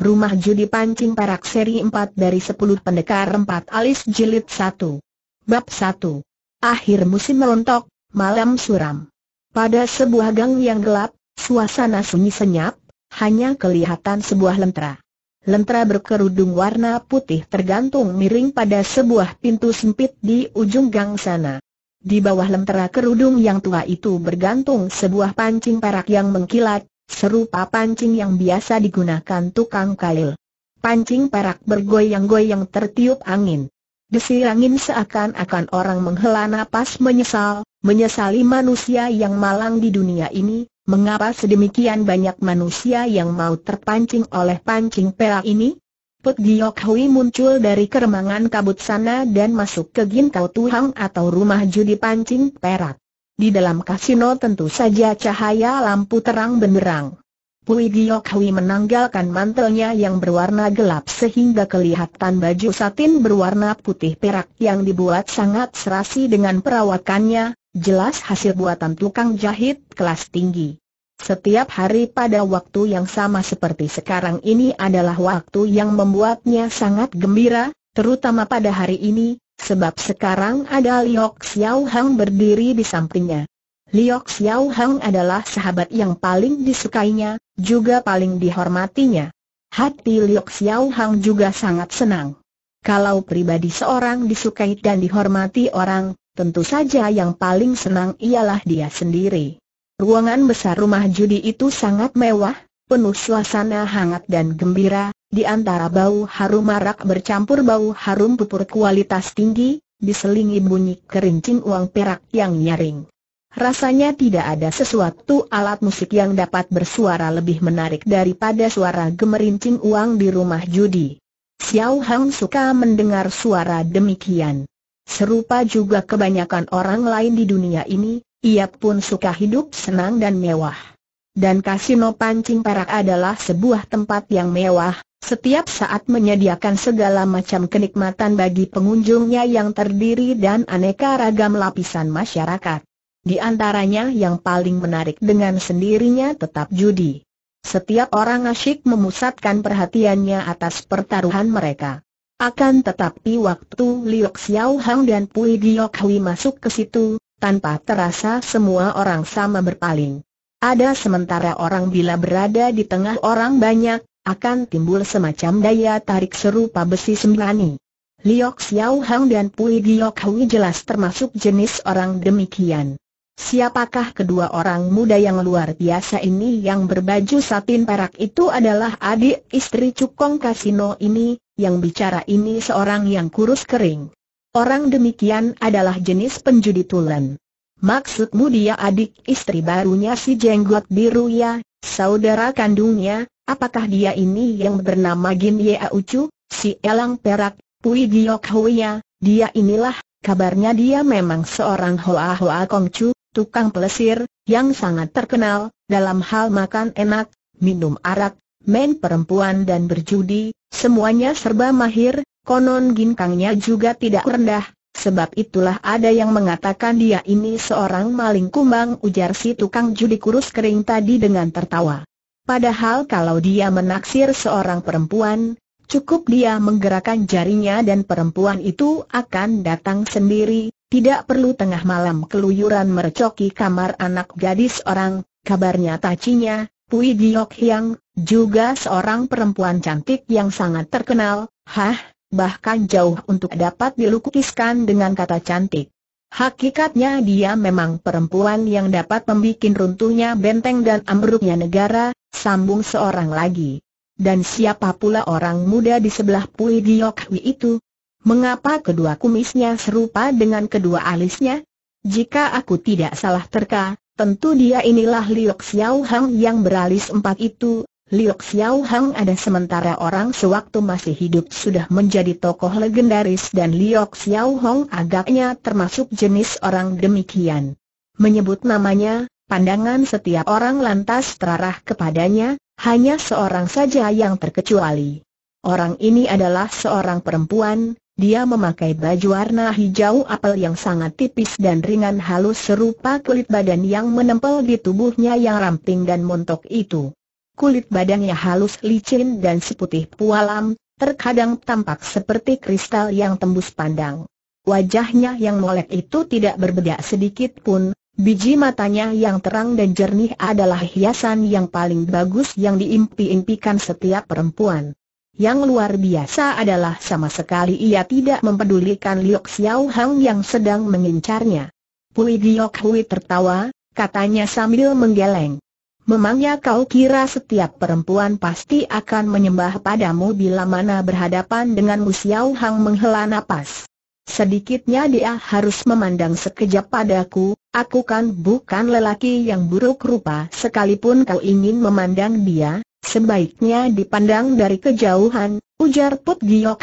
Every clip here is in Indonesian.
Rumah Judi Pancing Perak Seri 4 dari 10 Pendekar 4 Alis Jilid 1 Bab 1 Akhir musim merontok, malam suram Pada sebuah gang yang gelap, suasana sunyi senyap, hanya kelihatan sebuah lentera Lentera berkerudung warna putih tergantung miring pada sebuah pintu sempit di ujung gang sana di bawah lentera kerudung yang tua itu bergantung sebuah pancing perak yang mengkilat, serupa pancing yang biasa digunakan tukang kail. Pancing perak bergoyang-goyang tertiup angin. Desir angin seakan-akan orang menghela napas menyesal, menyesali manusia yang malang di dunia ini, mengapa sedemikian banyak manusia yang mau terpancing oleh pancing perak ini? Put Giyok Hui muncul dari keremangan kabut sana dan masuk ke Ginkau Tuhang atau rumah judi pancing perak. Di dalam kasino tentu saja cahaya lampu terang benderang. Pui Giok Hui menanggalkan mantelnya yang berwarna gelap sehingga kelihatan baju satin berwarna putih perak yang dibuat sangat serasi dengan perawakannya, jelas hasil buatan tukang jahit kelas tinggi. Setiap hari pada waktu yang sama seperti sekarang ini adalah waktu yang membuatnya sangat gembira, terutama pada hari ini, Sebab sekarang ada Liok Xiao Hang berdiri di sampingnya. Liok Xiao Hang adalah sahabat yang paling disukainya, juga paling dihormatinya. Hati Liok Xiao Hang juga sangat senang. Kalau pribadi seorang disukai dan dihormati orang, tentu saja yang paling senang ialah dia sendiri. Ruangan besar rumah judi itu sangat mewah, penuh suasana hangat dan gembira, di antara bau harum marak bercampur bau harum pupur kualitas tinggi, diselingi bunyi kerincing uang perak yang nyaring. Rasanya tidak ada sesuatu alat musik yang dapat bersuara lebih menarik daripada suara gemerincing uang di rumah judi. Xiao Hang suka mendengar suara demikian. Serupa juga kebanyakan orang lain di dunia ini, ia pun suka hidup senang dan mewah dan kasino pancing perak adalah sebuah tempat yang mewah, setiap saat menyediakan segala macam kenikmatan bagi pengunjungnya yang terdiri dan aneka ragam lapisan masyarakat. Di antaranya yang paling menarik dengan sendirinya tetap judi. Setiap orang asyik memusatkan perhatiannya atas pertaruhan mereka. Akan tetapi waktu Liok Xiao Hang dan Pui Giok Hui masuk ke situ, tanpa terasa semua orang sama berpaling. Ada sementara orang bila berada di tengah orang banyak, akan timbul semacam daya tarik serupa besi sembrani. Liok Xiao Hang dan Pui Giok Hui jelas termasuk jenis orang demikian. Siapakah kedua orang muda yang luar biasa ini yang berbaju satin perak itu adalah adik istri Cukong Kasino ini, yang bicara ini seorang yang kurus kering. Orang demikian adalah jenis penjudi tulen. Maksudmu dia adik istri barunya si Jenggot Biru ya, saudara kandungnya, apakah dia ini yang bernama Gin Ye Aucu, si Elang Perak, Pui Giok Hui ya, dia inilah, kabarnya dia memang seorang Hoa Hoa Kongcu, tukang pelesir, yang sangat terkenal, dalam hal makan enak, minum arak, main perempuan dan berjudi, semuanya serba mahir, konon ginkangnya juga tidak rendah, Sebab itulah ada yang mengatakan dia ini seorang maling kumbang ujar si tukang judi kurus kering tadi dengan tertawa. Padahal kalau dia menaksir seorang perempuan, cukup dia menggerakkan jarinya dan perempuan itu akan datang sendiri, tidak perlu tengah malam keluyuran mercoki kamar anak gadis orang, kabarnya tacinya, Pui Giok Hyang, juga seorang perempuan cantik yang sangat terkenal, hah? bahkan jauh untuk dapat dilukiskan dengan kata cantik. Hakikatnya dia memang perempuan yang dapat membuat runtuhnya benteng dan ambruknya negara, sambung seorang lagi. Dan siapa pula orang muda di sebelah Pui Giok Hui itu? Mengapa kedua kumisnya serupa dengan kedua alisnya? Jika aku tidak salah terka, tentu dia inilah Liok Xiao Hang yang beralis empat itu, Liu Xiao Hang ada sementara orang sewaktu masih hidup sudah menjadi tokoh legendaris dan Liu Xiao Hong agaknya termasuk jenis orang demikian. Menyebut namanya, pandangan setiap orang lantas terarah kepadanya, hanya seorang saja yang terkecuali. Orang ini adalah seorang perempuan, dia memakai baju warna hijau apel yang sangat tipis dan ringan halus serupa kulit badan yang menempel di tubuhnya yang ramping dan montok itu. Kulit badannya halus licin dan seputih pualam, terkadang tampak seperti kristal yang tembus pandang. Wajahnya yang molek itu tidak berbeda sedikit pun, biji matanya yang terang dan jernih adalah hiasan yang paling bagus yang diimpi-impikan setiap perempuan. Yang luar biasa adalah sama sekali ia tidak mempedulikan Liok Xiao Hang yang sedang mengincarnya. Pui Giok Hui tertawa, katanya sambil menggeleng. Memangnya kau kira setiap perempuan pasti akan menyembah padamu bila mana berhadapan dengan Lu Xiao Hang menghela napas. Sedikitnya dia harus memandang sekejap padaku, aku kan bukan lelaki yang buruk rupa sekalipun kau ingin memandang dia, sebaiknya dipandang dari kejauhan, ujar Put Giok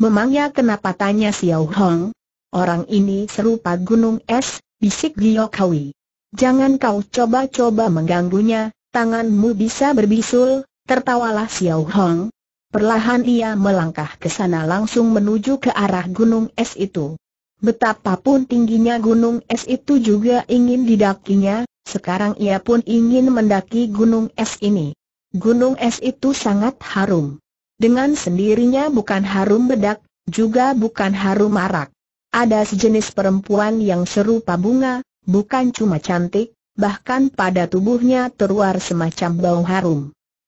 Memangnya kenapa tanya Xiao Hong? Orang ini serupa gunung es, bisik Giok Hawi. Jangan kau coba-coba mengganggunya, tanganmu bisa berbisul, tertawalah Xiao Hong. Perlahan ia melangkah ke sana langsung menuju ke arah gunung es itu. Betapapun tingginya gunung es itu juga ingin didakinya, sekarang ia pun ingin mendaki gunung es ini. Gunung es itu sangat harum. Dengan sendirinya bukan harum bedak, juga bukan harum arak. Ada sejenis perempuan yang serupa bunga, Bukan cuma cantik, bahkan pada tubuhnya teruar semacam bau harum.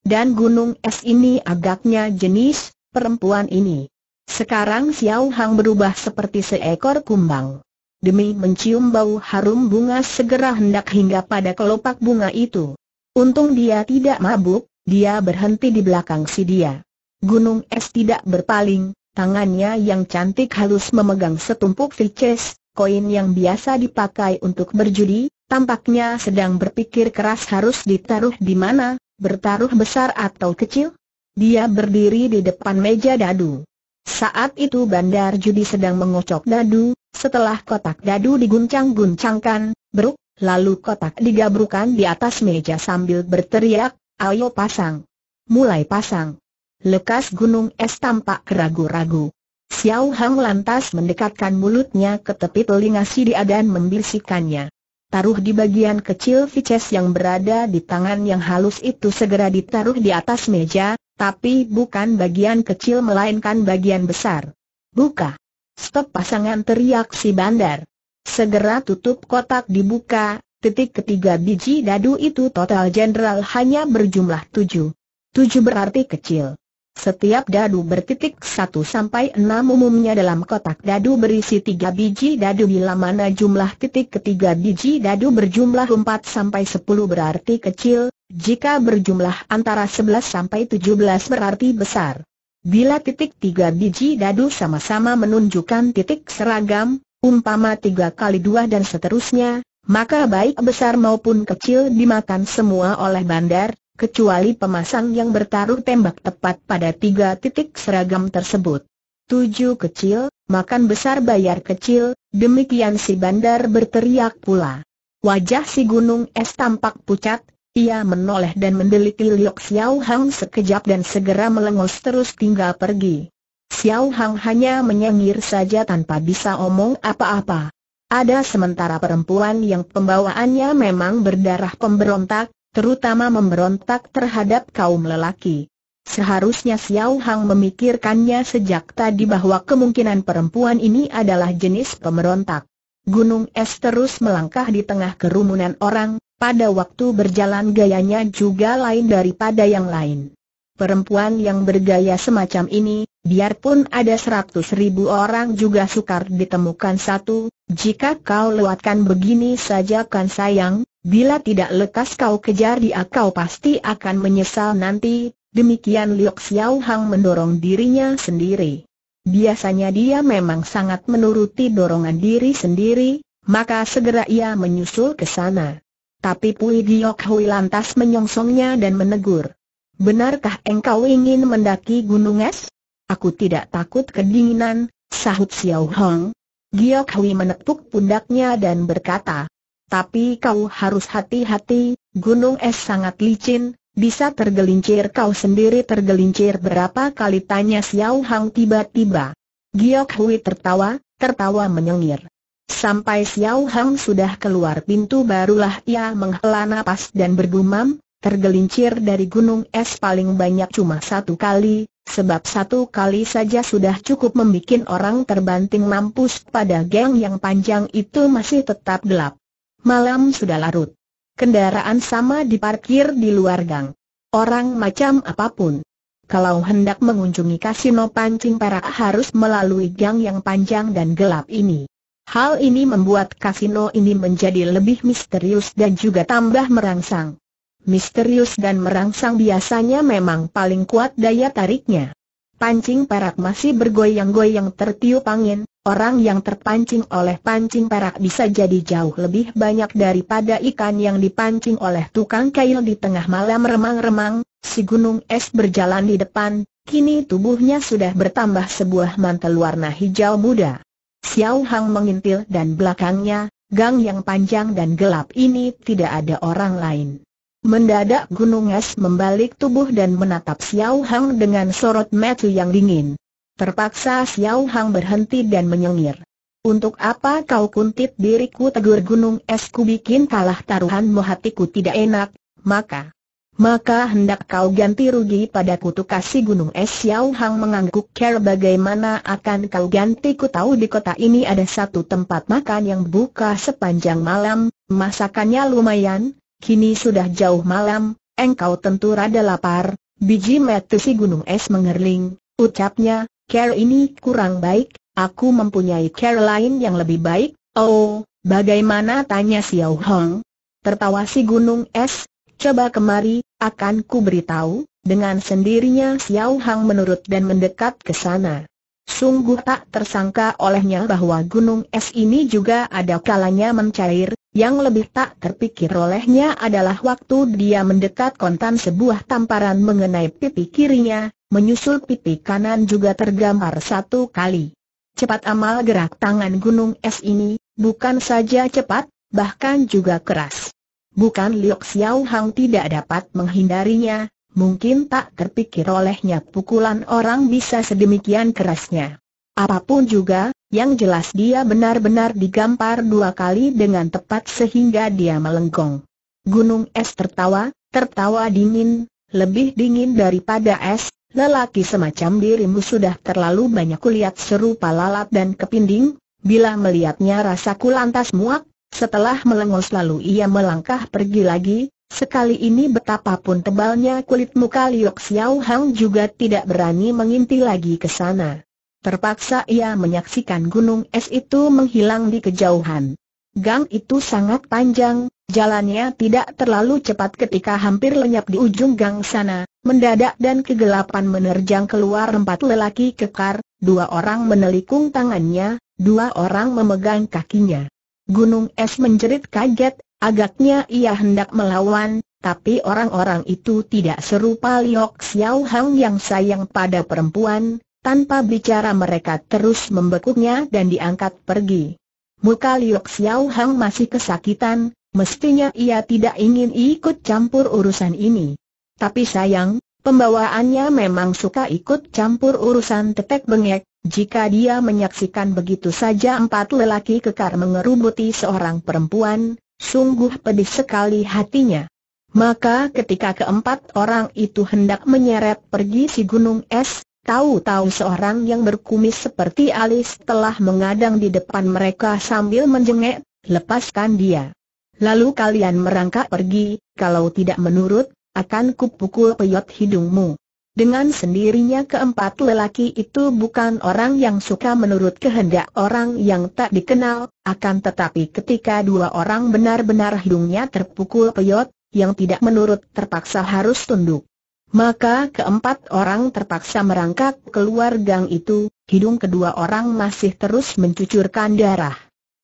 Dan gunung es ini agaknya jenis perempuan ini. Sekarang Xiao Hang berubah seperti seekor kumbang. Demi mencium bau harum bunga segera hendak hingga pada kelopak bunga itu. Untung dia tidak mabuk, dia berhenti di belakang si dia. Gunung es tidak berpaling, tangannya yang cantik halus memegang setumpuk fiches koin yang biasa dipakai untuk berjudi, tampaknya sedang berpikir keras harus ditaruh di mana, bertaruh besar atau kecil. Dia berdiri di depan meja dadu. Saat itu bandar judi sedang mengocok dadu, setelah kotak dadu diguncang-guncangkan, beruk, lalu kotak digabrukan di atas meja sambil berteriak, ayo pasang. Mulai pasang. Lekas gunung es tampak keragu-ragu. Xiao Hang lantas mendekatkan mulutnya ke tepi telinga si dia dan membisikannya. Taruh di bagian kecil Vices yang berada di tangan yang halus itu segera ditaruh di atas meja, tapi bukan bagian kecil melainkan bagian besar. Buka. Stop pasangan teriak si bandar. Segera tutup kotak dibuka, titik ketiga biji dadu itu total jenderal hanya berjumlah tujuh. Tujuh berarti kecil. Setiap dadu bertitik 1 sampai 6 umumnya dalam kotak dadu berisi 3 biji dadu bila mana jumlah titik ketiga biji dadu berjumlah 4 sampai 10 berarti kecil, jika berjumlah antara 11 sampai 17 berarti besar. Bila titik 3 biji dadu sama-sama menunjukkan titik seragam, umpama 3 kali 2 dan seterusnya, maka baik besar maupun kecil dimakan semua oleh bandar, kecuali pemasang yang bertaruh tembak tepat pada tiga titik seragam tersebut. Tujuh kecil, makan besar bayar kecil, demikian si bandar berteriak pula. Wajah si gunung es tampak pucat, ia menoleh dan mendeliki Liok Xiao Hang sekejap dan segera melengos terus tinggal pergi. Xiao Hang hanya menyengir saja tanpa bisa omong apa-apa. Ada sementara perempuan yang pembawaannya memang berdarah pemberontak, terutama memberontak terhadap kaum lelaki. Seharusnya Xiao Hang memikirkannya sejak tadi bahwa kemungkinan perempuan ini adalah jenis pemberontak. Gunung es terus melangkah di tengah kerumunan orang, pada waktu berjalan gayanya juga lain daripada yang lain. Perempuan yang bergaya semacam ini, biarpun ada seratus ribu orang juga sukar ditemukan satu, jika kau lewatkan begini saja kan sayang, bila tidak lekas kau kejar dia kau pasti akan menyesal nanti, demikian Liok Xiao Hang mendorong dirinya sendiri. Biasanya dia memang sangat menuruti dorongan diri sendiri, maka segera ia menyusul ke sana. Tapi Pui Giok Hui lantas menyongsongnya dan menegur. Benarkah engkau ingin mendaki gunung es? Aku tidak takut kedinginan, sahut Xiao Hong, Giok Hui menepuk pundaknya dan berkata, tapi kau harus hati-hati, gunung es sangat licin, bisa tergelincir kau sendiri tergelincir berapa kali tanya Xiao Hang tiba-tiba. Giok Hui tertawa, tertawa menyengir. Sampai Xiao Hang sudah keluar pintu barulah ia menghela napas dan bergumam, tergelincir dari gunung es paling banyak cuma satu kali, sebab satu kali saja sudah cukup membuat orang terbanting mampus pada geng yang panjang itu masih tetap gelap. Malam sudah larut. Kendaraan sama diparkir di luar gang. Orang macam apapun. Kalau hendak mengunjungi kasino pancing perak harus melalui gang yang panjang dan gelap ini. Hal ini membuat kasino ini menjadi lebih misterius dan juga tambah merangsang misterius dan merangsang biasanya memang paling kuat daya tariknya. Pancing perak masih bergoyang-goyang tertiup angin, orang yang terpancing oleh pancing perak bisa jadi jauh lebih banyak daripada ikan yang dipancing oleh tukang kail di tengah malam remang-remang, si gunung es berjalan di depan, kini tubuhnya sudah bertambah sebuah mantel warna hijau muda. Xiao Hang mengintil dan belakangnya, gang yang panjang dan gelap ini tidak ada orang lain. Mendadak Gunung Es membalik tubuh dan menatap Xiao Hang dengan sorot mata yang dingin. Terpaksa Xiao Hang berhenti dan menyengir. Untuk apa kau kuntit diriku tegur Gunung Es ku bikin kalah taruhanmu hatiku tidak enak, maka maka hendak kau ganti rugi padaku kasih Gunung Es Xiao Hang mengangguk care bagaimana akan kau ganti ku tahu di kota ini ada satu tempat makan yang buka sepanjang malam, masakannya lumayan, Kini sudah jauh malam, engkau tentu rada lapar, biji metu si gunung es mengerling, ucapnya, care ini kurang baik, aku mempunyai care lain yang lebih baik, oh, bagaimana tanya Xiao Hong? Tertawa si gunung es, coba kemari, akan ku beritahu, dengan sendirinya Xiao Hong menurut dan mendekat ke sana. Sungguh tak tersangka olehnya bahwa gunung es ini juga ada kalanya mencair, yang lebih tak terpikir olehnya adalah waktu dia mendekat kontan sebuah tamparan mengenai pipi kirinya, menyusul pipi kanan juga tergambar satu kali. Cepat amal gerak tangan gunung es ini, bukan saja cepat, bahkan juga keras. Bukan Liok Xiao Hang tidak dapat menghindarinya, mungkin tak terpikir olehnya pukulan orang bisa sedemikian kerasnya. Apapun juga, yang jelas dia benar-benar digampar dua kali dengan tepat sehingga dia melengkung. Gunung es tertawa, tertawa dingin, lebih dingin daripada es, lelaki semacam dirimu sudah terlalu banyak kulihat serupa lalat dan kepinding, bila melihatnya rasaku lantas muak, setelah melengos lalu ia melangkah pergi lagi, sekali ini betapapun tebalnya kulit muka Liok Xiao Hang juga tidak berani menginti lagi ke sana. Terpaksa ia menyaksikan gunung es itu menghilang di kejauhan. Gang itu sangat panjang, jalannya tidak terlalu cepat ketika hampir lenyap di ujung gang sana, mendadak dan kegelapan menerjang keluar empat lelaki kekar, dua orang menelikung tangannya, dua orang memegang kakinya. Gunung es menjerit kaget, agaknya ia hendak melawan, tapi orang-orang itu tidak serupa Liok Xiao Hang yang sayang pada perempuan, tanpa bicara mereka terus membekuknya dan diangkat pergi. Muka Liok Xiao Hang masih kesakitan, mestinya ia tidak ingin ikut campur urusan ini. Tapi sayang, pembawaannya memang suka ikut campur urusan tetek bengek, jika dia menyaksikan begitu saja empat lelaki kekar mengerubuti seorang perempuan, sungguh pedih sekali hatinya. Maka ketika keempat orang itu hendak menyeret pergi si gunung es, Tahu-tahu seorang yang berkumis seperti alis telah mengadang di depan mereka sambil menjengek, lepaskan dia. Lalu kalian merangkak pergi, kalau tidak menurut, akan kupukul peyot hidungmu. Dengan sendirinya keempat lelaki itu bukan orang yang suka menurut kehendak orang yang tak dikenal, akan tetapi ketika dua orang benar-benar hidungnya terpukul peyot, yang tidak menurut terpaksa harus tunduk. Maka keempat orang terpaksa merangkak keluar gang itu, hidung kedua orang masih terus mencucurkan darah.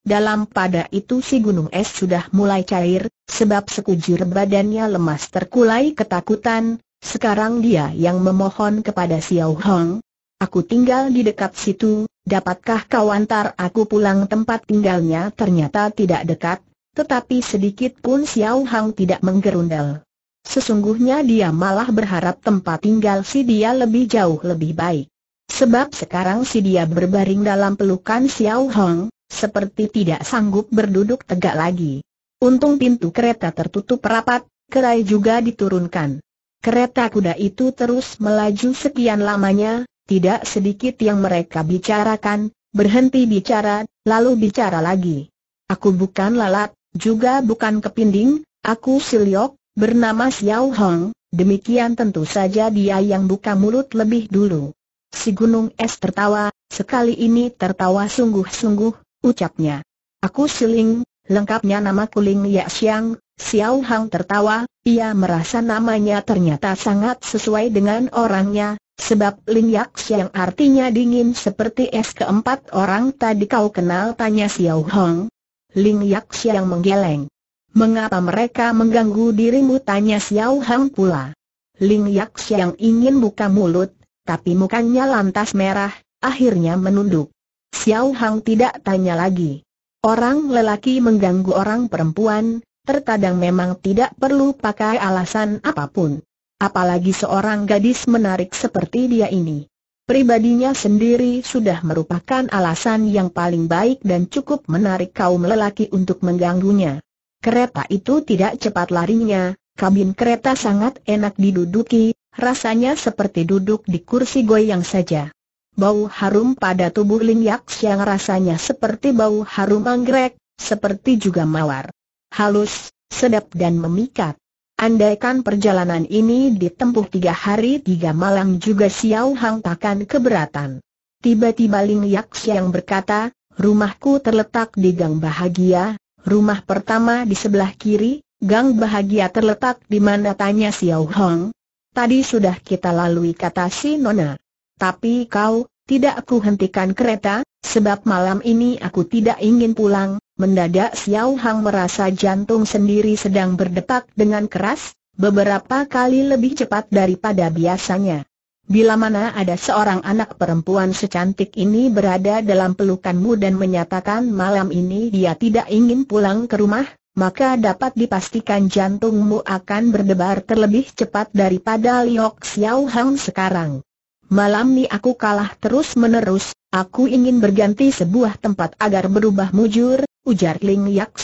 Dalam pada itu si gunung es sudah mulai cair, sebab sekujur badannya lemas terkulai ketakutan, sekarang dia yang memohon kepada Xiao Hong. Aku tinggal di dekat situ, dapatkah kau antar aku pulang tempat tinggalnya ternyata tidak dekat, tetapi sedikit pun Xiao Hong tidak menggerundel. Sesungguhnya dia malah berharap tempat tinggal si dia lebih jauh lebih baik. Sebab sekarang si dia berbaring dalam pelukan Xiao Hong, seperti tidak sanggup berduduk tegak lagi. Untung pintu kereta tertutup rapat, kerai juga diturunkan. Kereta kuda itu terus melaju sekian lamanya, tidak sedikit yang mereka bicarakan, berhenti bicara, lalu bicara lagi. Aku bukan lalat, juga bukan kepinding, aku siliok, bernama Xiao Hong, demikian tentu saja dia yang buka mulut lebih dulu. Si gunung es tertawa, sekali ini tertawa sungguh-sungguh, ucapnya. Aku Siling, lengkapnya nama Kuling Ya Xiang, Xiao Hong tertawa, ia merasa namanya ternyata sangat sesuai dengan orangnya, sebab Ling Ya Xiang artinya dingin seperti es keempat orang tadi kau kenal tanya Xiao Hong. Ling Ya Xiang menggeleng. Mengapa mereka mengganggu dirimu? Tanya Xiao Hang pula. Ling Yak Xiang ingin buka mulut, tapi mukanya lantas merah, akhirnya menunduk. Xiao Hang tidak tanya lagi. Orang lelaki mengganggu orang perempuan, terkadang memang tidak perlu pakai alasan apapun. Apalagi seorang gadis menarik seperti dia ini. Pribadinya sendiri sudah merupakan alasan yang paling baik dan cukup menarik kaum lelaki untuk mengganggunya. Kereta itu tidak cepat larinya, kabin kereta sangat enak diduduki, rasanya seperti duduk di kursi goyang saja. Bau harum pada tubuh Ling Yaks yang rasanya seperti bau harum anggrek, seperti juga mawar. Halus, sedap dan memikat. Andaikan perjalanan ini ditempuh tiga hari tiga malam juga Xiao Hang takkan keberatan. Tiba-tiba Ling Yaks yang berkata, rumahku terletak di gang bahagia, Rumah pertama di sebelah kiri, Gang Bahagia terletak di mana tanya Xiao Hong. Tadi sudah kita lalui kata si Nona. Tapi kau, tidak aku hentikan kereta, sebab malam ini aku tidak ingin pulang. Mendadak Xiao Hong merasa jantung sendiri sedang berdetak dengan keras, beberapa kali lebih cepat daripada biasanya. Bila mana ada seorang anak perempuan secantik ini berada dalam pelukanmu dan menyatakan malam ini dia tidak ingin pulang ke rumah, maka dapat dipastikan jantungmu akan berdebar terlebih cepat daripada Liok Xiao Hang sekarang. Malam ini aku kalah terus-menerus, aku ingin berganti sebuah tempat agar berubah mujur, ujar Ling Yak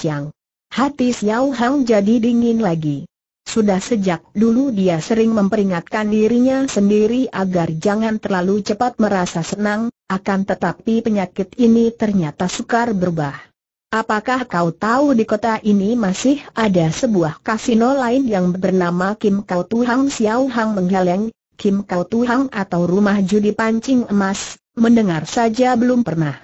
Hati Xiao Hang jadi dingin lagi. Sudah sejak dulu dia sering memperingatkan dirinya sendiri agar jangan terlalu cepat merasa senang, akan tetapi penyakit ini ternyata sukar berubah. Apakah kau tahu di kota ini masih ada sebuah kasino lain yang bernama Kim Kau Hang Xiao Hang Menggeleng, Kim Kau Hang atau rumah judi pancing emas, mendengar saja belum pernah.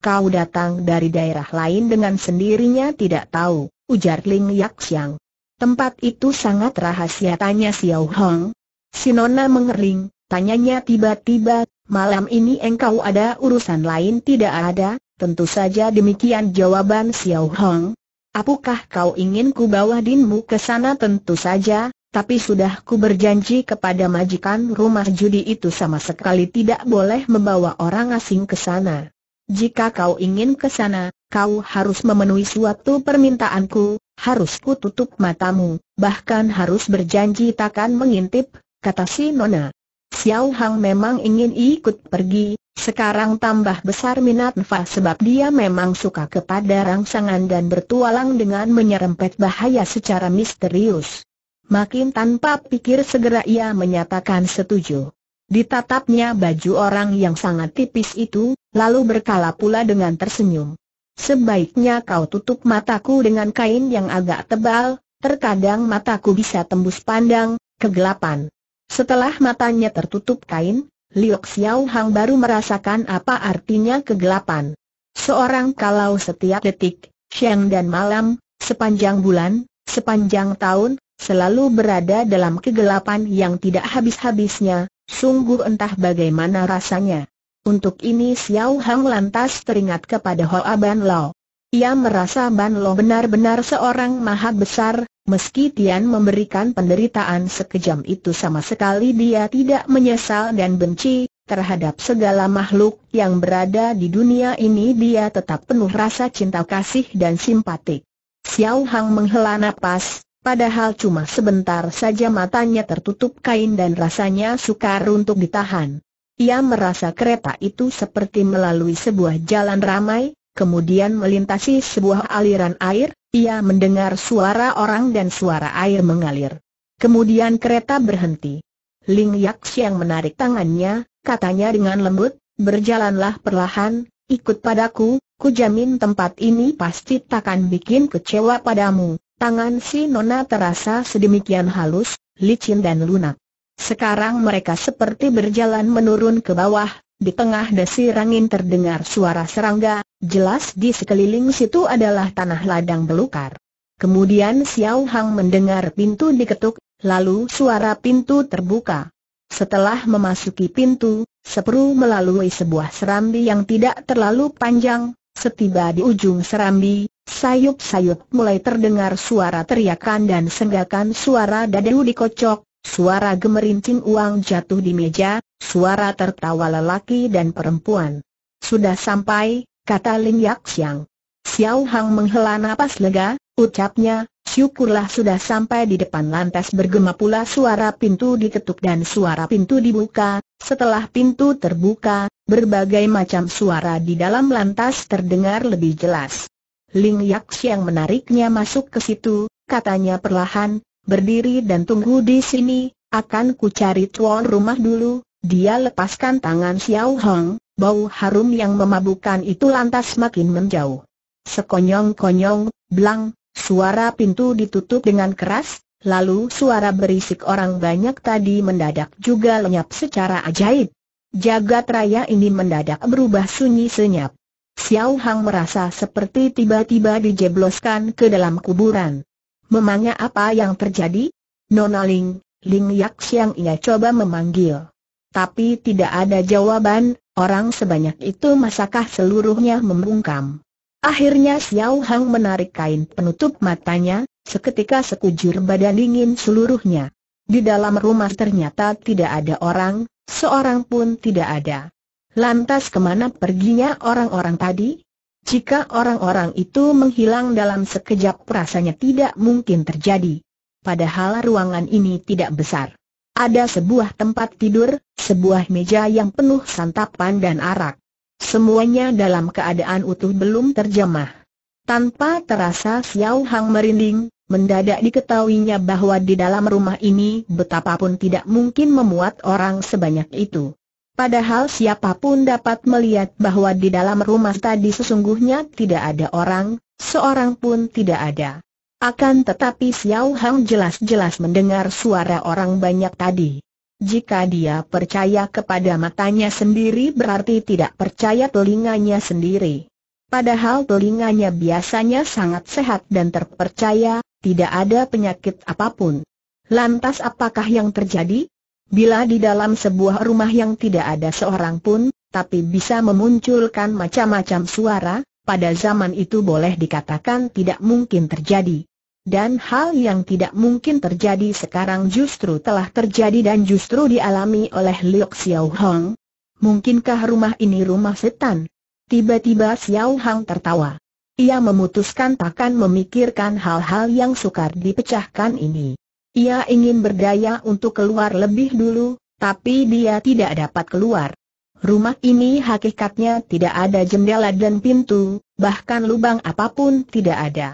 Kau datang dari daerah lain dengan sendirinya tidak tahu, ujar Ling Yak Xiang. Tempat itu sangat rahasia tanya Xiao Hong. Sinona mengering, tanyanya tiba-tiba, malam ini engkau ada urusan lain tidak ada? Tentu saja demikian jawaban Xiao Hong. Apakah kau ingin ku bawa dinmu ke sana tentu saja, tapi sudah ku berjanji kepada majikan rumah judi itu sama sekali tidak boleh membawa orang asing ke sana. Jika kau ingin ke sana, kau harus memenuhi suatu permintaanku, harus tutup matamu, bahkan harus berjanji takkan mengintip, kata si Nona. Xiao Hang memang ingin ikut pergi, sekarang tambah besar minat Fa sebab dia memang suka kepada rangsangan dan bertualang dengan menyerempet bahaya secara misterius. Makin tanpa pikir segera ia menyatakan setuju. Ditatapnya baju orang yang sangat tipis itu, lalu berkala pula dengan tersenyum. Sebaiknya kau tutup mataku dengan kain yang agak tebal, terkadang mataku bisa tembus pandang, kegelapan. Setelah matanya tertutup kain, Liok Xiao Hang baru merasakan apa artinya kegelapan. Seorang kalau setiap detik, siang dan malam, sepanjang bulan, sepanjang tahun, selalu berada dalam kegelapan yang tidak habis-habisnya, sungguh entah bagaimana rasanya. Untuk ini Xiao Hang lantas teringat kepada Hoa Ban Lo. Ia merasa Ban Lo benar-benar seorang maha besar, meski Tian memberikan penderitaan sekejam itu sama sekali dia tidak menyesal dan benci, terhadap segala makhluk yang berada di dunia ini dia tetap penuh rasa cinta kasih dan simpatik. Xiao Hang menghela napas, padahal cuma sebentar saja matanya tertutup kain dan rasanya sukar untuk ditahan. Ia merasa kereta itu seperti melalui sebuah jalan ramai, kemudian melintasi sebuah aliran air, ia mendengar suara orang dan suara air mengalir. Kemudian kereta berhenti. Ling Yaxiang yang menarik tangannya, katanya dengan lembut, berjalanlah perlahan, ikut padaku, ku jamin tempat ini pasti takkan bikin kecewa padamu. Tangan si Nona terasa sedemikian halus, licin dan lunak. Sekarang mereka seperti berjalan menurun ke bawah, di tengah desir angin terdengar suara serangga, jelas di sekeliling situ adalah tanah ladang belukar. Kemudian Xiao Hang mendengar pintu diketuk, lalu suara pintu terbuka. Setelah memasuki pintu, Sepru melalui sebuah serambi yang tidak terlalu panjang, setiba di ujung serambi, sayup-sayup mulai terdengar suara teriakan dan senggakan suara dadu dikocok, suara gemerincing uang jatuh di meja, suara tertawa lelaki dan perempuan. Sudah sampai, kata Lin Yak Siang. Xiao Hang menghela napas lega, ucapnya, syukurlah sudah sampai di depan lantas bergema pula suara pintu diketuk dan suara pintu dibuka, setelah pintu terbuka, berbagai macam suara di dalam lantas terdengar lebih jelas. Ling Yak Siang menariknya masuk ke situ, katanya perlahan, berdiri dan tunggu di sini, akan ku cari tuan rumah dulu, dia lepaskan tangan Xiao Hong, bau harum yang memabukkan itu lantas makin menjauh. Sekonyong-konyong, belang, suara pintu ditutup dengan keras, lalu suara berisik orang banyak tadi mendadak juga lenyap secara ajaib. Jagat raya ini mendadak berubah sunyi senyap. Xiao Hang merasa seperti tiba-tiba dijebloskan ke dalam kuburan. Memangnya apa yang terjadi? Nona Ling, Ling Yak Siang ia coba memanggil. Tapi tidak ada jawaban, orang sebanyak itu masakah seluruhnya membungkam. Akhirnya Xiao Hang menarik kain penutup matanya, seketika sekujur badan dingin seluruhnya. Di dalam rumah ternyata tidak ada orang, seorang pun tidak ada. Lantas kemana perginya orang-orang tadi? Jika orang-orang itu menghilang dalam sekejap rasanya tidak mungkin terjadi. Padahal ruangan ini tidak besar. Ada sebuah tempat tidur, sebuah meja yang penuh santapan dan arak. Semuanya dalam keadaan utuh belum terjemah. Tanpa terasa Xiao Hang merinding, mendadak diketahuinya bahwa di dalam rumah ini betapapun tidak mungkin memuat orang sebanyak itu. Padahal siapapun dapat melihat bahwa di dalam rumah tadi sesungguhnya tidak ada orang, seorang pun tidak ada. Akan tetapi Xiao Hang jelas-jelas mendengar suara orang banyak tadi. Jika dia percaya kepada matanya sendiri berarti tidak percaya telinganya sendiri. Padahal telinganya biasanya sangat sehat dan terpercaya, tidak ada penyakit apapun. Lantas apakah yang terjadi? Bila di dalam sebuah rumah yang tidak ada seorang pun, tapi bisa memunculkan macam-macam suara, pada zaman itu boleh dikatakan tidak mungkin terjadi. Dan hal yang tidak mungkin terjadi sekarang justru telah terjadi dan justru dialami oleh Liu Xiao Hong. Mungkinkah rumah ini rumah setan? Tiba-tiba Xiao Hong tertawa. Ia memutuskan takkan memikirkan hal-hal yang sukar dipecahkan ini. Ia ingin berdaya untuk keluar lebih dulu, tapi dia tidak dapat keluar. Rumah ini hakikatnya tidak ada jendela dan pintu, bahkan lubang apapun tidak ada.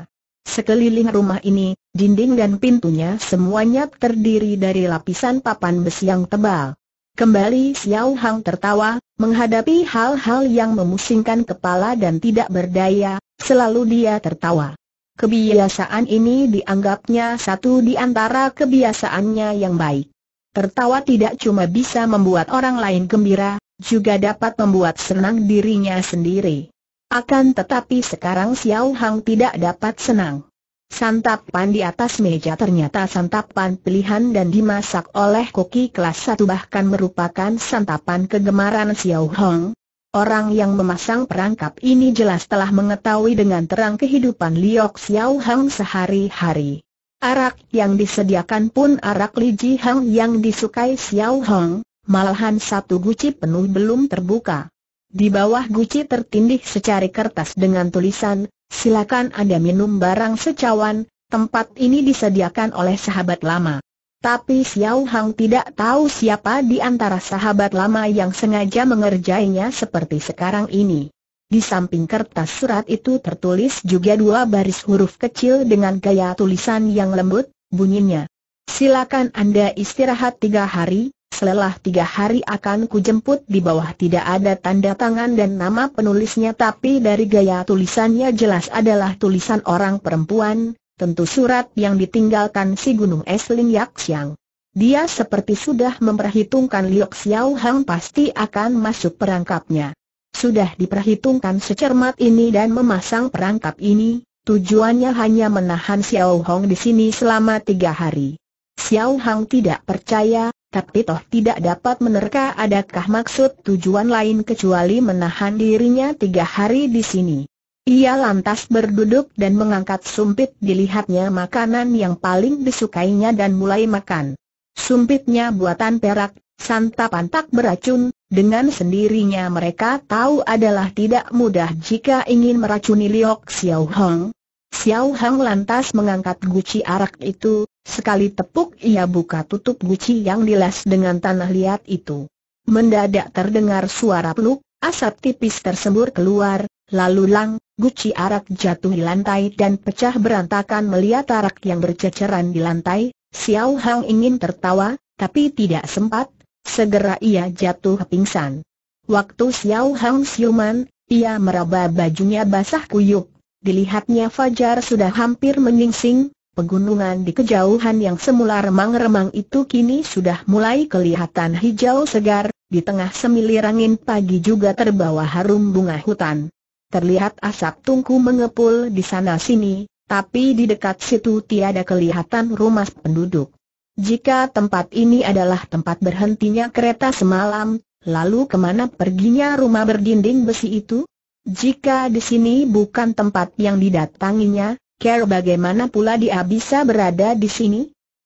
Sekeliling rumah ini, dinding dan pintunya semuanya terdiri dari lapisan papan besi yang tebal. Kembali Xiao Hang tertawa, menghadapi hal-hal yang memusingkan kepala dan tidak berdaya, selalu dia tertawa. Kebiasaan ini dianggapnya satu di antara kebiasaannya yang baik. Tertawa tidak cuma bisa membuat orang lain gembira, juga dapat membuat senang dirinya sendiri. Akan tetapi sekarang Xiao Hang tidak dapat senang. Santapan di atas meja ternyata santapan pilihan dan dimasak oleh koki kelas satu bahkan merupakan santapan kegemaran Xiao Hong. Orang yang memasang perangkap ini jelas telah mengetahui dengan terang kehidupan Liok Xiao Hang sehari-hari. Arak yang disediakan pun arak Li Ji Hang yang disukai Xiao Hang, malahan satu guci penuh belum terbuka. Di bawah guci tertindih secari kertas dengan tulisan, silakan Anda minum barang secawan, tempat ini disediakan oleh sahabat lama. Tapi Xiao Hang tidak tahu siapa di antara sahabat lama yang sengaja mengerjainya seperti sekarang ini. Di samping kertas surat itu tertulis juga dua baris huruf kecil dengan gaya tulisan yang lembut, bunyinya. Silakan Anda istirahat tiga hari, selelah tiga hari akan kujemput di bawah tidak ada tanda tangan dan nama penulisnya tapi dari gaya tulisannya jelas adalah tulisan orang perempuan, tentu surat yang ditinggalkan si Gunung Es Ling Yak Siang. Dia seperti sudah memperhitungkan Liok Xiao Hang pasti akan masuk perangkapnya. Sudah diperhitungkan secermat ini dan memasang perangkap ini, tujuannya hanya menahan Xiao Hong di sini selama tiga hari. Xiao Hang tidak percaya, tapi toh tidak dapat menerka adakah maksud tujuan lain kecuali menahan dirinya tiga hari di sini. Ia lantas berduduk dan mengangkat sumpit dilihatnya makanan yang paling disukainya dan mulai makan. Sumpitnya buatan perak, santapan tak beracun, dengan sendirinya mereka tahu adalah tidak mudah jika ingin meracuni Liok Xiao Hong. Xiao Hong lantas mengangkat guci arak itu, sekali tepuk ia buka tutup guci yang dilas dengan tanah liat itu. Mendadak terdengar suara peluk, asap tipis tersembur keluar, lalu lang, guci arak jatuh di lantai dan pecah berantakan melihat arak yang berceceran di lantai, Xiao Hang ingin tertawa, tapi tidak sempat, segera ia jatuh pingsan. Waktu Xiao Hang siuman, ia meraba bajunya basah kuyup. Dilihatnya Fajar sudah hampir menyingsing, Pegunungan di kejauhan yang semula remang-remang itu kini sudah mulai kelihatan hijau segar, di tengah semilir angin pagi juga terbawa harum bunga hutan terlihat asap tungku mengepul di sana-sini, tapi di dekat situ tiada kelihatan rumah penduduk. Jika tempat ini adalah tempat berhentinya kereta semalam, lalu kemana perginya rumah berdinding besi itu? Jika di sini bukan tempat yang didatanginya, Care bagaimana pula dia bisa berada di sini?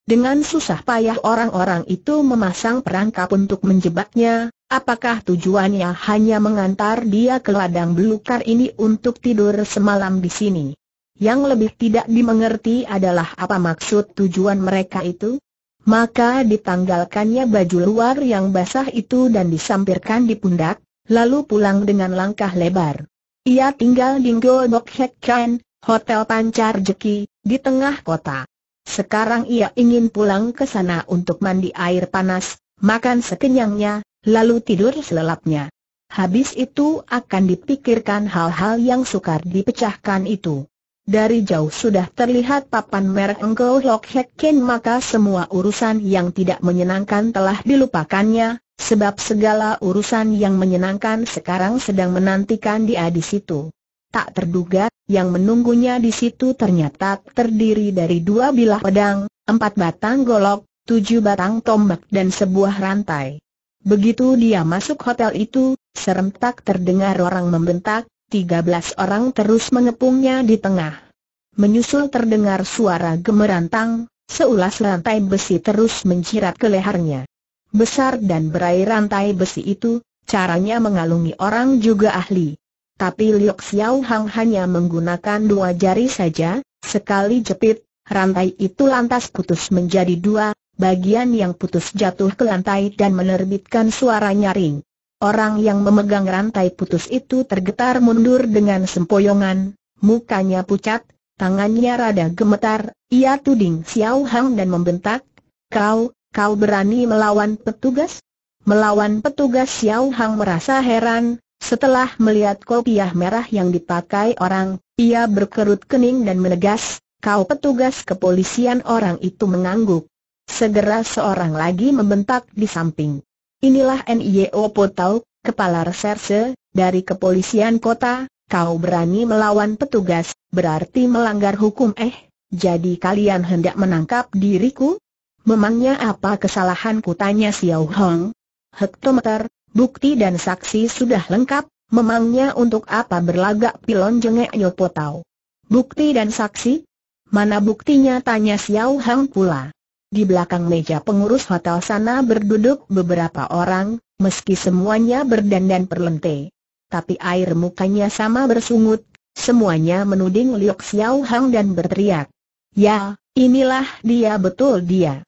Dengan susah payah orang-orang itu memasang perangkap untuk menjebaknya, apakah tujuannya hanya mengantar dia ke ladang belukar ini untuk tidur semalam di sini? Yang lebih tidak dimengerti adalah apa maksud tujuan mereka itu? Maka ditanggalkannya baju luar yang basah itu dan disampirkan di pundak, lalu pulang dengan langkah lebar. Ia tinggal di Gobok Hek Hotel Pancar Jeki, di tengah kota. Sekarang ia ingin pulang ke sana untuk mandi air panas, makan sekenyangnya, lalu tidur selelapnya. Habis itu akan dipikirkan hal-hal yang sukar dipecahkan itu. Dari jauh sudah terlihat papan merah Engkau Lok Hek Ken maka semua urusan yang tidak menyenangkan telah dilupakannya, sebab segala urusan yang menyenangkan sekarang sedang menantikan dia di situ tak terduga, yang menunggunya di situ ternyata terdiri dari dua bilah pedang, empat batang golok, tujuh batang tombak dan sebuah rantai. Begitu dia masuk hotel itu, serentak terdengar orang membentak, Tiga belas orang terus mengepungnya di tengah. Menyusul terdengar suara gemerantang, seulas rantai besi terus mencirat ke lehernya. Besar dan berair rantai besi itu, caranya mengalungi orang juga ahli. Tapi Liu Xiao Hang hanya menggunakan dua jari saja, sekali jepit, rantai itu lantas putus menjadi dua, bagian yang putus jatuh ke lantai dan menerbitkan suara nyaring. Orang yang memegang rantai putus itu tergetar mundur dengan sempoyongan, mukanya pucat, tangannya rada gemetar, ia tuding Xiao Hang dan membentak, Kau, kau berani melawan petugas? Melawan petugas Xiao Hang merasa heran, setelah melihat kopiah merah yang dipakai orang, ia berkerut kening dan menegas, kau petugas kepolisian orang itu mengangguk. Segera seorang lagi membentak di samping. Inilah NIO Potau, Kepala Reserse, dari Kepolisian Kota, kau berani melawan petugas, berarti melanggar hukum eh, jadi kalian hendak menangkap diriku? Memangnya apa kesalahanku tanya Xiao Hong? Hektometer, bukti dan saksi sudah lengkap, memangnya untuk apa berlagak pilon jengek Yopotau? Bukti dan saksi? Mana buktinya tanya Xiao Hang pula. Di belakang meja pengurus hotel sana berduduk beberapa orang, meski semuanya berdandan perlente. Tapi air mukanya sama bersungut, semuanya menuding Liok Xiao Hang dan berteriak. Ya, inilah dia betul dia.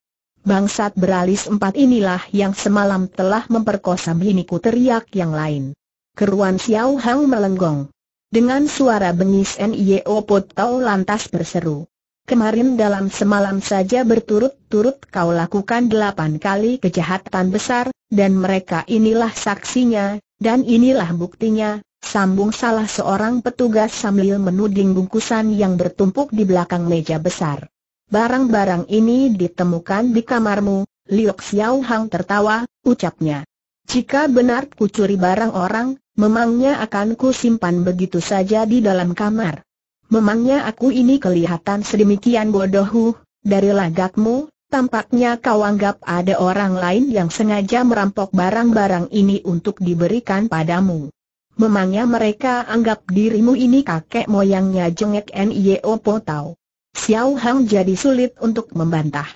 Bangsat beralis empat inilah yang semalam telah memperkosa biniku teriak yang lain. Keruan Xiao Hang melenggong. Dengan suara bengis N.I.O. Tau lantas berseru. Kemarin dalam semalam saja berturut-turut kau lakukan delapan kali kejahatan besar, dan mereka inilah saksinya, dan inilah buktinya, sambung salah seorang petugas sambil menuding bungkusan yang bertumpuk di belakang meja besar barang-barang ini ditemukan di kamarmu, Liok Xiao Hang tertawa, ucapnya. Jika benar ku curi barang orang, memangnya akan ku simpan begitu saja di dalam kamar. Memangnya aku ini kelihatan sedemikian bodoh, dari lagakmu, tampaknya kau anggap ada orang lain yang sengaja merampok barang-barang ini untuk diberikan padamu. Memangnya mereka anggap dirimu ini kakek moyangnya jengek Nio Potau. Xiao Hang jadi sulit untuk membantah.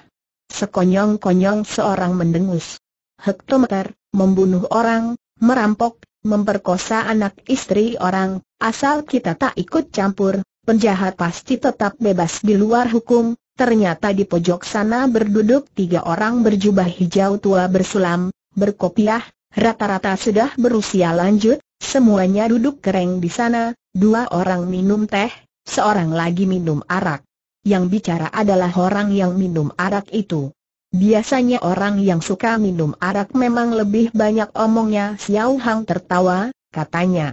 Sekonyong-konyong seorang mendengus. Hektometer, membunuh orang, merampok, memperkosa anak istri orang, asal kita tak ikut campur, penjahat pasti tetap bebas di luar hukum, Ternyata di pojok sana berduduk tiga orang berjubah hijau tua bersulam, berkopiah, rata-rata sudah berusia lanjut, semuanya duduk kering di sana, dua orang minum teh, seorang lagi minum arak yang bicara adalah orang yang minum arak itu. Biasanya orang yang suka minum arak memang lebih banyak omongnya Xiao Hang tertawa, katanya.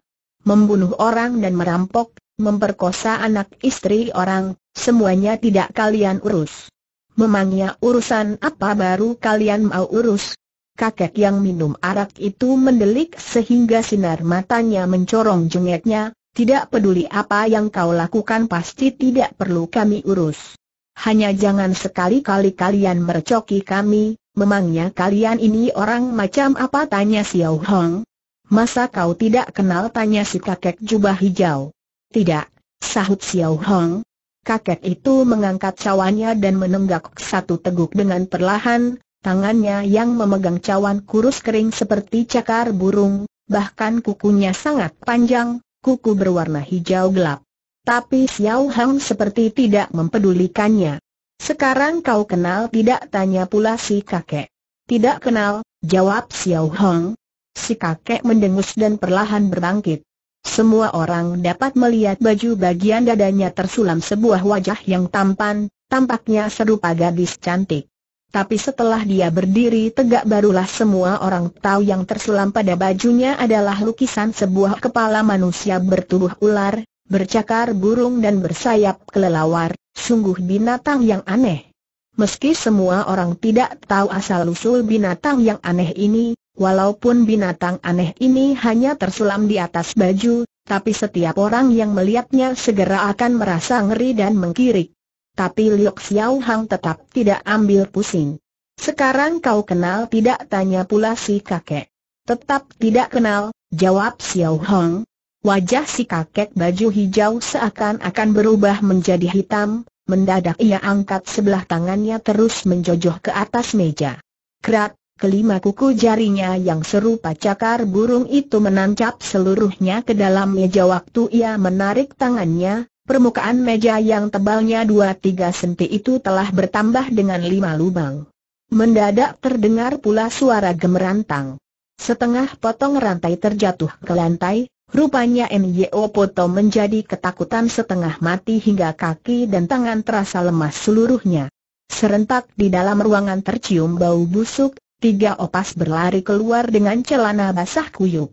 Membunuh orang dan merampok, memperkosa anak istri orang, semuanya tidak kalian urus. Memangnya urusan apa baru kalian mau urus? Kakek yang minum arak itu mendelik sehingga sinar matanya mencorong jengeknya, tidak peduli apa yang kau lakukan pasti tidak perlu kami urus. Hanya jangan sekali-kali kalian mercoki kami, memangnya kalian ini orang macam apa tanya Xiao Hong. Masa kau tidak kenal tanya si kakek jubah hijau? Tidak, sahut Xiao Hong. Kakek itu mengangkat cawannya dan menenggak satu teguk dengan perlahan, tangannya yang memegang cawan kurus kering seperti cakar burung, bahkan kukunya sangat panjang, kuku berwarna hijau gelap. Tapi Xiao Hang seperti tidak mempedulikannya. Sekarang kau kenal tidak tanya pula si kakek. Tidak kenal, jawab Xiao Hang. Si kakek mendengus dan perlahan berbangkit. Semua orang dapat melihat baju bagian dadanya tersulam sebuah wajah yang tampan, tampaknya serupa gadis cantik. Tapi setelah dia berdiri tegak barulah semua orang tahu yang tersulam pada bajunya adalah lukisan sebuah kepala manusia bertubuh ular, bercakar burung dan bersayap kelelawar, sungguh binatang yang aneh. Meski semua orang tidak tahu asal-usul binatang yang aneh ini, walaupun binatang aneh ini hanya tersulam di atas baju, tapi setiap orang yang melihatnya segera akan merasa ngeri dan mengkirik tapi Liu Xiao Hang tetap tidak ambil pusing. Sekarang kau kenal tidak tanya pula si kakek. Tetap tidak kenal, jawab Xiao Hang. Wajah si kakek baju hijau seakan-akan berubah menjadi hitam, mendadak ia angkat sebelah tangannya terus menjojoh ke atas meja. Kerat, kelima kuku jarinya yang serupa cakar burung itu menancap seluruhnya ke dalam meja waktu ia menarik tangannya, Permukaan meja yang tebalnya 2-3 senti itu telah bertambah dengan 5 lubang. Mendadak terdengar pula suara gemerantang. Setengah potong rantai terjatuh ke lantai, rupanya Nyo Poto menjadi ketakutan setengah mati hingga kaki dan tangan terasa lemas seluruhnya. Serentak di dalam ruangan tercium bau busuk, tiga opas berlari keluar dengan celana basah kuyuk.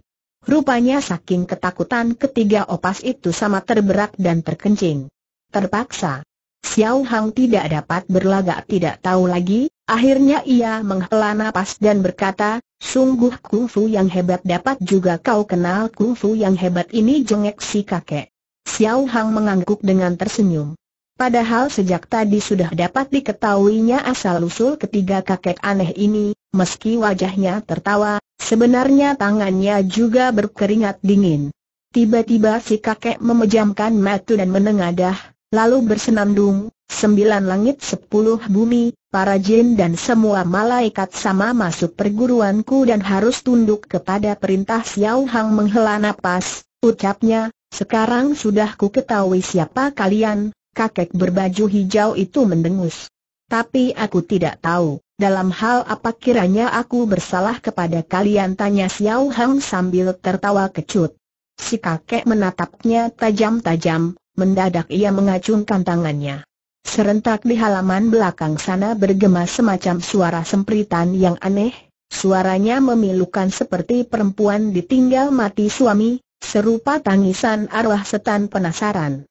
Rupanya saking ketakutan ketiga opas itu sama terberak dan terkencing. Terpaksa. Xiao Hang tidak dapat berlagak tidak tahu lagi, akhirnya ia menghela nafas dan berkata, Sungguh kungfu yang hebat dapat juga kau kenal kungfu yang hebat ini jengek si kakek. Xiao Hang mengangguk dengan tersenyum. Padahal sejak tadi sudah dapat diketahuinya asal-usul ketiga kakek aneh ini, meski wajahnya tertawa, Sebenarnya tangannya juga berkeringat dingin. Tiba-tiba si kakek memejamkan mata dan menengadah, lalu bersenandung, sembilan langit sepuluh bumi, para jin dan semua malaikat sama masuk perguruanku dan harus tunduk kepada perintah Xiao Hang menghela napas, ucapnya, sekarang sudah ku ketahui siapa kalian, kakek berbaju hijau itu mendengus. Tapi aku tidak tahu dalam hal apa kiranya aku bersalah kepada kalian tanya Xiao Hang sambil tertawa kecut. Si kakek menatapnya tajam-tajam, mendadak ia mengacungkan tangannya. Serentak di halaman belakang sana bergema semacam suara sempritan yang aneh, suaranya memilukan seperti perempuan ditinggal mati suami, serupa tangisan arwah setan penasaran.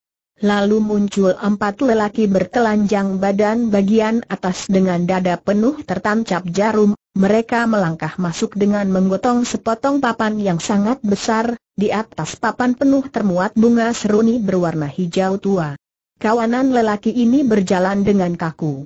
Lalu muncul empat lelaki bertelanjang badan bagian atas dengan dada penuh tertancap jarum, mereka melangkah masuk dengan menggotong sepotong papan yang sangat besar, di atas papan penuh termuat bunga seruni berwarna hijau tua. Kawanan lelaki ini berjalan dengan kaku.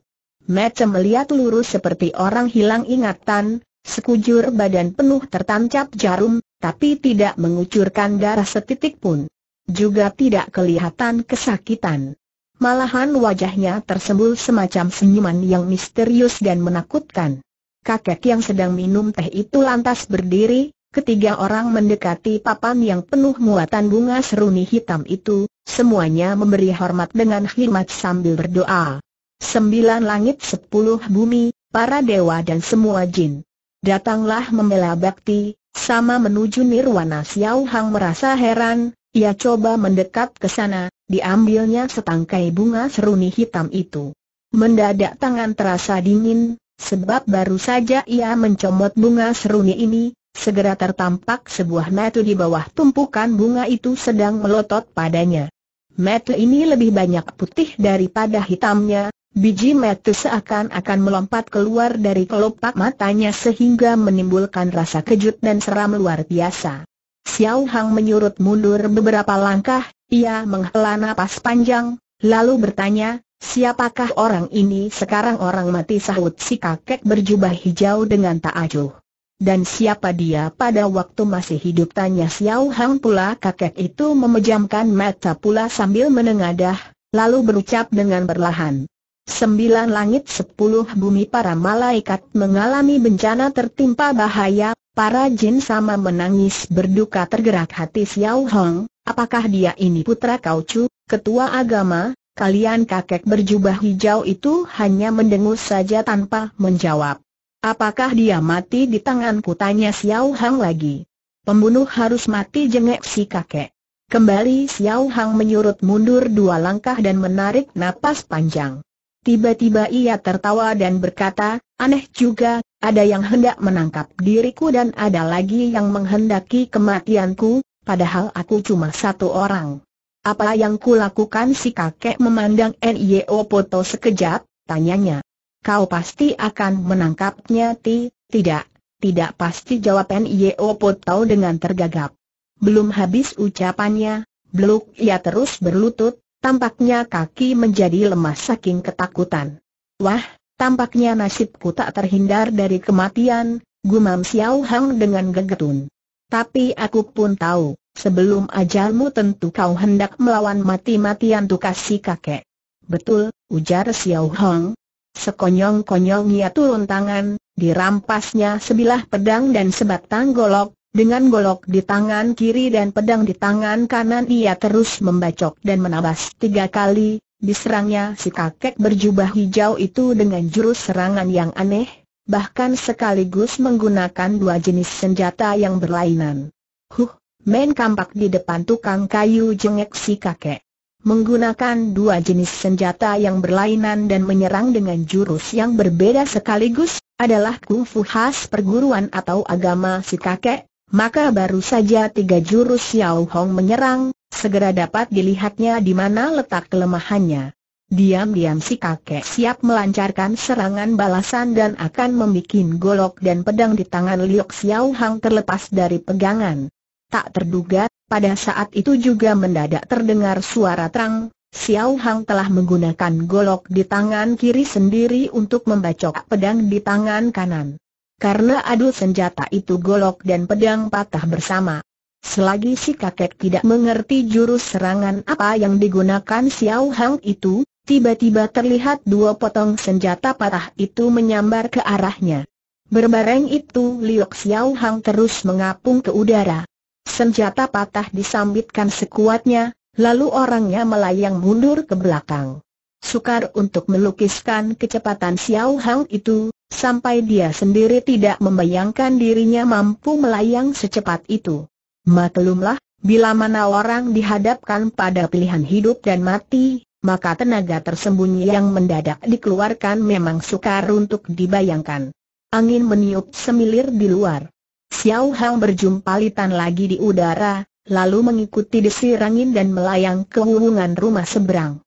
Mece melihat lurus seperti orang hilang ingatan, sekujur badan penuh tertancap jarum, tapi tidak mengucurkan darah setitik pun. Juga tidak kelihatan kesakitan. Malahan wajahnya tersembul semacam senyuman yang misterius dan menakutkan. Kakek yang sedang minum teh itu lantas berdiri, ketiga orang mendekati papan yang penuh muatan bunga seruni hitam itu, semuanya memberi hormat dengan khidmat sambil berdoa. Sembilan langit sepuluh bumi, para dewa dan semua jin. Datanglah membela bakti, sama menuju Nirwana Xiao Hang merasa heran, ia coba mendekat ke sana, diambilnya setangkai bunga seruni hitam itu. Mendadak tangan terasa dingin, sebab baru saja ia mencomot bunga seruni ini, segera tertampak sebuah metu di bawah tumpukan bunga itu sedang melotot padanya. Metu ini lebih banyak putih daripada hitamnya, biji metu seakan-akan melompat keluar dari kelopak matanya sehingga menimbulkan rasa kejut dan seram luar biasa. Xiao Hang menyurut mundur beberapa langkah, ia menghela napas panjang, lalu bertanya, siapakah orang ini sekarang orang mati sahut si kakek berjubah hijau dengan tak acuh. Dan siapa dia pada waktu masih hidup tanya Xiao Hang pula kakek itu memejamkan mata pula sambil menengadah, lalu berucap dengan perlahan. Sembilan langit sepuluh bumi para malaikat mengalami bencana tertimpa bahaya, Para jin sama menangis berduka tergerak hati Xiao Hong, apakah dia ini putra Kau Chu, ketua agama, kalian kakek berjubah hijau itu hanya mendengus saja tanpa menjawab. Apakah dia mati di tanganku tanya Xiao Hong lagi. Pembunuh harus mati jengek si kakek. Kembali Xiao Hong menyurut mundur dua langkah dan menarik napas panjang. Tiba-tiba ia tertawa dan berkata, aneh juga, ada yang hendak menangkap diriku dan ada lagi yang menghendaki kematianku, padahal aku cuma satu orang. Apa yang kulakukan si kakek memandang N.I.O. Poto sekejap, tanyanya. Kau pasti akan menangkapnya ti, tidak, tidak pasti jawab N.I.O. Poto dengan tergagap. Belum habis ucapannya, beluk ia terus berlutut, Tampaknya kaki menjadi lemas saking ketakutan. Wah, tampaknya nasibku tak terhindar dari kematian, gumam Xiao Hang dengan gegetun. Tapi aku pun tahu, sebelum ajalmu tentu kau hendak melawan mati-matian tukas si kakek. Betul, ujar Xiao Hang. sekonyong konyong ia turun tangan, dirampasnya sebilah pedang dan sebatang golok, dengan golok di tangan kiri dan pedang di tangan kanan ia terus membacok dan menabas tiga kali, diserangnya si kakek berjubah hijau itu dengan jurus serangan yang aneh, bahkan sekaligus menggunakan dua jenis senjata yang berlainan. Huh, main kampak di depan tukang kayu jengek si kakek. Menggunakan dua jenis senjata yang berlainan dan menyerang dengan jurus yang berbeda sekaligus, adalah kungfu khas perguruan atau agama si kakek, maka baru saja tiga jurus Xiao Hong menyerang, segera dapat dilihatnya di mana letak kelemahannya. Diam-diam si kakek siap melancarkan serangan balasan dan akan membuat golok dan pedang di tangan Liu Xiao Hang terlepas dari pegangan. Tak terduga, pada saat itu juga mendadak terdengar suara terang, Xiao Hang telah menggunakan golok di tangan kiri sendiri untuk membacok pedang di tangan kanan karena adu senjata itu golok dan pedang patah bersama. Selagi si kakek tidak mengerti jurus serangan apa yang digunakan Xiao Hang itu, tiba-tiba terlihat dua potong senjata patah itu menyambar ke arahnya. Berbareng itu Liok Xiao Hang terus mengapung ke udara. Senjata patah disambitkan sekuatnya, lalu orangnya melayang mundur ke belakang. Sukar untuk melukiskan kecepatan Xiao Hang itu, sampai dia sendiri tidak membayangkan dirinya mampu melayang secepat itu. Maklumlah, bila mana orang dihadapkan pada pilihan hidup dan mati, maka tenaga tersembunyi yang mendadak dikeluarkan memang sukar untuk dibayangkan. Angin meniup semilir di luar. Xiao Hang berjumpa litan lagi di udara, lalu mengikuti desir angin dan melayang ke hubungan rumah seberang.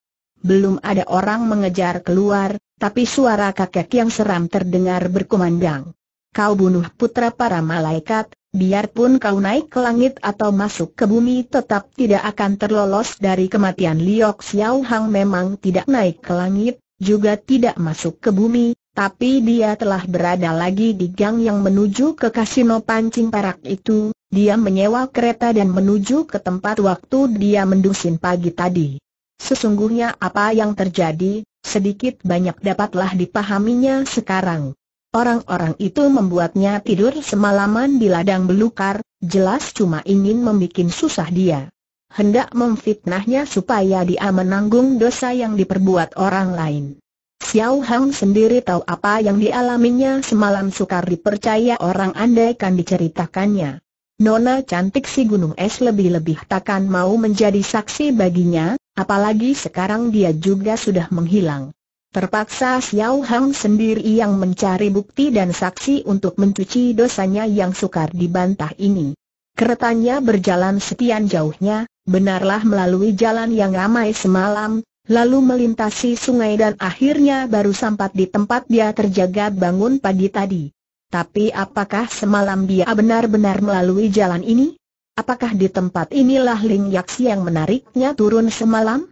Belum ada orang mengejar keluar, tapi suara kakek yang seram terdengar berkumandang. Kau bunuh putra para malaikat, biarpun kau naik ke langit atau masuk ke bumi tetap tidak akan terlolos dari kematian Liok Xiao Hang memang tidak naik ke langit, juga tidak masuk ke bumi, tapi dia telah berada lagi di gang yang menuju ke kasino pancing perak itu, dia menyewa kereta dan menuju ke tempat waktu dia mendusin pagi tadi. Sesungguhnya apa yang terjadi, sedikit banyak dapatlah dipahaminya sekarang. Orang-orang itu membuatnya tidur semalaman di ladang belukar, jelas cuma ingin membuat susah dia. Hendak memfitnahnya supaya dia menanggung dosa yang diperbuat orang lain. Xiao Hang sendiri tahu apa yang dialaminya semalam sukar dipercaya orang andaikan diceritakannya. Nona cantik si gunung es lebih-lebih takkan mau menjadi saksi baginya, Apalagi sekarang dia juga sudah menghilang. Terpaksa Xiao Hang sendiri yang mencari bukti dan saksi untuk mencuci dosanya yang sukar dibantah ini. Keretanya berjalan sekian jauhnya, benarlah melalui jalan yang ramai semalam, lalu melintasi sungai dan akhirnya baru sampai di tempat dia terjaga bangun pagi tadi. Tapi apakah semalam dia benar-benar melalui jalan ini? Apakah di tempat inilah Ling Yaksi yang menariknya turun semalam?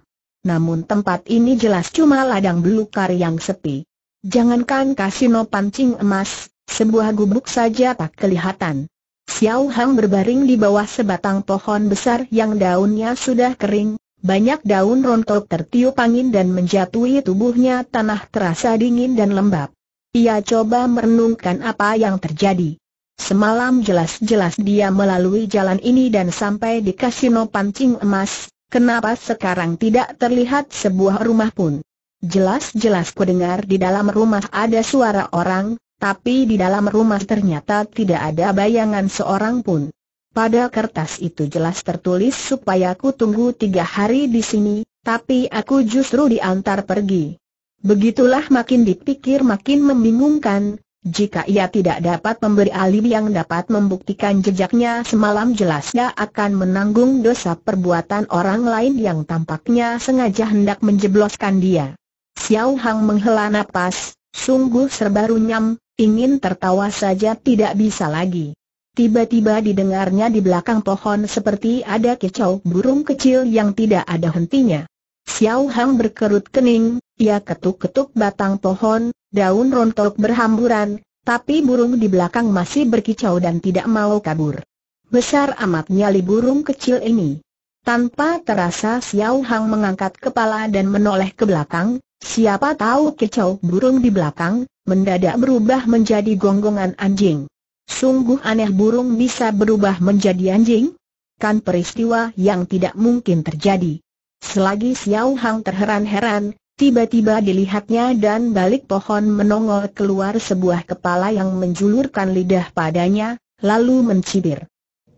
Namun tempat ini jelas cuma ladang belukar yang sepi. Jangankan kasino pancing emas, sebuah gubuk saja tak kelihatan. Xiao Hang berbaring di bawah sebatang pohon besar yang daunnya sudah kering, banyak daun rontok tertiup angin dan menjatuhi tubuhnya tanah terasa dingin dan lembab. Ia coba merenungkan apa yang terjadi. Semalam jelas-jelas dia melalui jalan ini dan sampai di kasino pancing emas, kenapa sekarang tidak terlihat sebuah rumah pun? Jelas-jelas ku dengar di dalam rumah ada suara orang, tapi di dalam rumah ternyata tidak ada bayangan seorang pun. Pada kertas itu jelas tertulis supaya ku tunggu tiga hari di sini, tapi aku justru diantar pergi. Begitulah makin dipikir makin membingungkan, jika ia tidak dapat memberi alibi yang dapat membuktikan jejaknya semalam jelasnya akan menanggung dosa perbuatan orang lain yang tampaknya sengaja hendak menjebloskan dia. Xiao Hang menghela napas, sungguh serba runyam, ingin tertawa saja tidak bisa lagi. Tiba-tiba didengarnya di belakang pohon seperti ada kicau burung kecil yang tidak ada hentinya. Xiao Hang berkerut kening, ia ketuk-ketuk batang pohon, daun rontok berhamburan, tapi burung di belakang masih berkicau dan tidak mau kabur. Besar amat nyali burung kecil ini. Tanpa terasa Xiao Hang mengangkat kepala dan menoleh ke belakang, siapa tahu kicau burung di belakang, mendadak berubah menjadi gonggongan anjing. Sungguh aneh burung bisa berubah menjadi anjing? Kan peristiwa yang tidak mungkin terjadi. Selagi Xiao Hang terheran-heran, tiba-tiba dilihatnya dan balik pohon menongol keluar sebuah kepala yang menjulurkan lidah padanya, lalu mencibir.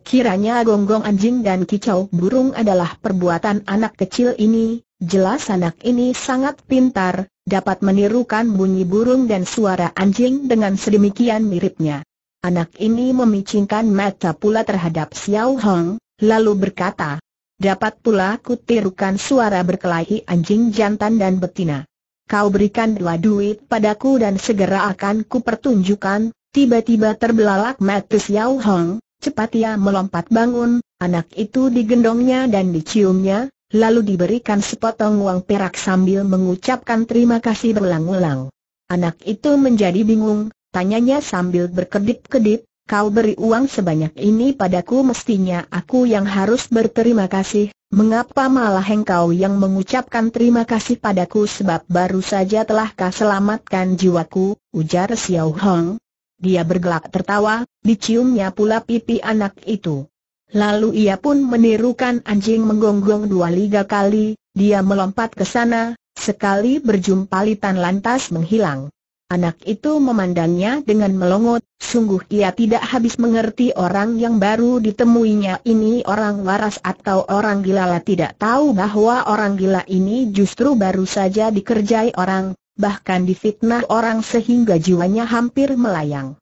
Kiranya gonggong anjing dan kicau burung adalah perbuatan anak kecil ini, jelas anak ini sangat pintar, dapat menirukan bunyi burung dan suara anjing dengan sedemikian miripnya. Anak ini memicingkan mata pula terhadap Xiao Hong, lalu berkata, Dapat pula kutirukan suara berkelahi anjing jantan dan betina. Kau berikan dua duit padaku dan segera akan kupertunjukkan, tiba-tiba terbelalak mata Yao Hong, cepat ia melompat bangun, anak itu digendongnya dan diciumnya, lalu diberikan sepotong uang perak sambil mengucapkan terima kasih berulang-ulang. Anak itu menjadi bingung, tanyanya sambil berkedip-kedip, kau beri uang sebanyak ini padaku mestinya aku yang harus berterima kasih, mengapa malah engkau yang mengucapkan terima kasih padaku sebab baru saja telah kau selamatkan jiwaku, ujar Xiao Hong. Dia bergelak tertawa, diciumnya pula pipi anak itu. Lalu ia pun menirukan anjing menggonggong dua liga kali, dia melompat ke sana, sekali berjumpa litan lantas menghilang. Anak itu memandangnya dengan melongot, sungguh ia tidak habis mengerti orang yang baru ditemuinya ini orang waras atau orang gila lah tidak tahu bahwa orang gila ini justru baru saja dikerjai orang, bahkan difitnah orang sehingga jiwanya hampir melayang.